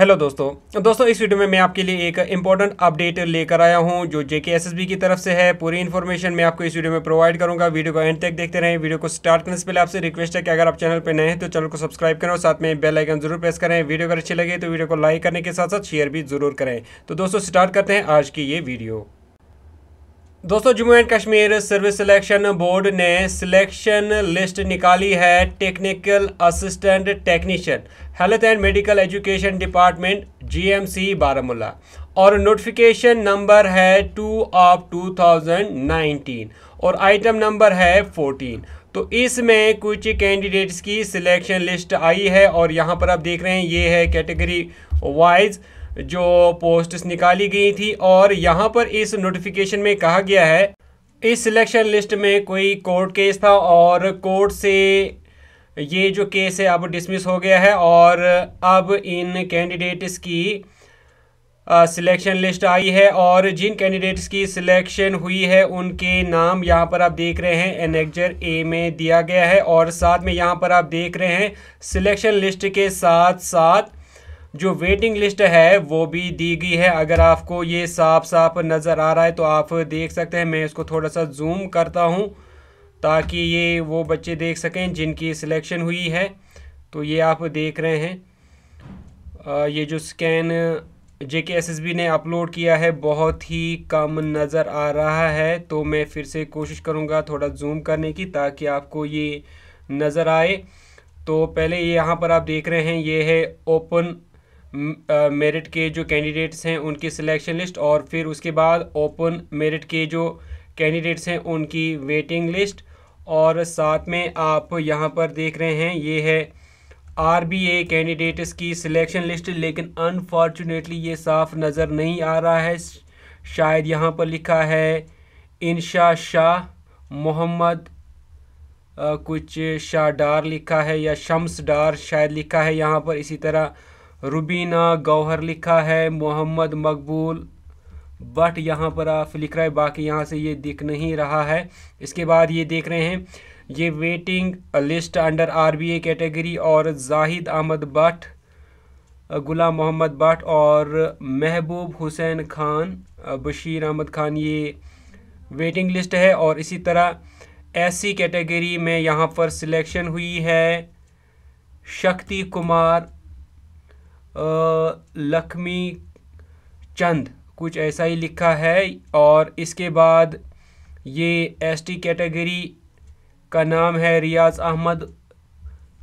hello दोस्तों दोस्तों इस वीडियो में मैं आपके लिए एक इंपॉर्टेंट अपडेट लेकर आया हूं जो जेके एसएसबी की तरफ से है पूरी इन्फॉर्मेशन मैं आपको इस वीडियो में प्रोवाइड करूंगा वीडियो को एंड तक देखते रहें वीडियो को स्टार्ट करने से पहले आपसे रिक्वेस्ट है कि अगर आप चैनल पर नए हैं तो चैनल को सब्सक्राइब करें और साथ में बेल आइकन जरूर प्रेस करें वीडियो अगर अच्छी लगे तो वीडियो को लाइक करने के साथ साथ शेयर भी जरूर करें तो दोस्तों स्टार्ट करते हैं आज की ये वीडियो दोस्तों Jammu and Kashmir service selection board ने सिलेक्शन लिस्ट निकाली है technical assistant technician health and medical education department GMC Baramulla और नोटिफिकेशन नंबर है टू ऑफ 2019 और आइटम नंबर है 14 तो इसमें कुछ कैंडिडेट्स की सिलेक्शन लिस्ट आई है और यहाँ पर आप देख रहे हैं ये है कैटेगरी वाइज जो पोस्ट्स निकाली गई थी और यहाँ पर इस नोटिफिकेशन में कहा गया है इस सिलेक्शन लिस्ट में कोई कोर्ट केस था और कोर्ट से ये जो केस है अब डिसमिस हो गया है और अब इन कैंडिडेट्स की सिलेक्शन लिस्ट आई है और जिन कैंडिडेट्स की सिलेक्शन हुई है उनके नाम यहाँ पर आप देख रहे हैं एनेक्जर ए में दिया गया है और साथ में यहाँ पर आप देख रहे हैं सिलेक्शन लिस्ट के साथ साथ जो वेटिंग लिस्ट है वो भी दी गई है अगर आपको ये साफ साफ नज़र आ रहा है तो आप देख सकते हैं मैं इसको थोड़ा सा जूम करता हूँ ताकि ये वो बच्चे देख सकें जिनकी सिलेक्शन हुई है तो ये आप देख रहे हैं ये जो scan J K S S B ने अपलोड किया है बहुत ही कम नज़र आ रहा है तो मैं फिर से कोशिश करूँगा थोड़ा जूम करने की ताकि आपको ये नज़र आए तो पहले ये यहाँ पर आप देख रहे हैं ये है ओपन मेरिट के जो कैंडिडेट्स हैं उनकी सिलेक्शन लिस्ट और फिर उसके बाद ओपन मेरिट के जो कैंडिडेट्स हैं उनकी वेटिंग लिस्ट और साथ में आप यहाँ पर देख रहे हैं ये है आर बी ए कैंडिडेट्स की सिलेक्शन लिस्ट लेकिन अनफॉर्चुनेटली ये साफ नज़र नहीं आ रहा है शायद यहाँ पर लिखा है इनशा शाह मोहम्मद कुछ शाह डार लिखा है या शम्स डार शायद लिखा है यहाँ पर इसी तरह रुबीना गौहर लिखा है मोहम्मद मकबूल बट यहाँ पर आप लिख रहा है बाकी यहाँ से ये दिख नहीं रहा है इसके बाद ये देख रहे हैं ये waiting list under RBA category और जाहिद अहमद बट गुलाम मोहम्मद बट और महबूब हुसैन खान बशीर अहमद खान ये वेटिंग लिस्ट है और इसी तरह ऐसी कैटेगरी में यहाँ पर सिलेक्शन हुई है शक्ति कुमार लक्ष्मी चंद कुछ ऐसा ही लिखा है और इसके बाद ये एसटी कैटेगरी का नाम है रियाज अहमद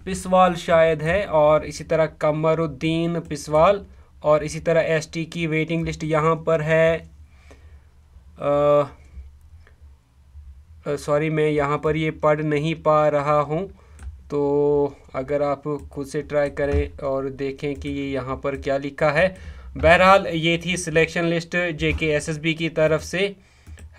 पिसवाल शायद है और इसी तरह कमरुद्दीन पिसवाल और इसी तरह एसटी की वेटिंग लिस्ट यहाँ पर है सॉरी मैं यहाँ पर ये पढ़ नहीं पा रहा हूँ तो अगर आप खुद से ट्राई करें और देखें कि ये यहाँ पर क्या लिखा है बहरहाल ये थी सिलेक्शन लिस्ट जे के एस एस बी की तरफ से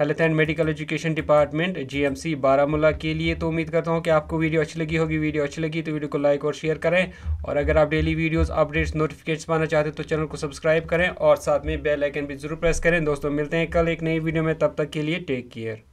health and medical education department G M C Baramulla के लिए तो उम्मीद करता हूँ कि आपको वीडियो अच्छी लगी होगी वीडियो अच्छी लगी तो वीडियो को लाइक और शेयर करें और अगर आप डेली वीडियोस अपडेट्स नोटिफिकेशन पाना चाहते हैं तो चैनल को सब्सक्राइब करें और साथ में बेल आइकन भी जरूर प्रेस करें दोस्तों मिलते हैं कल एक नई वीडियो में तब तक के लिए टेक केयर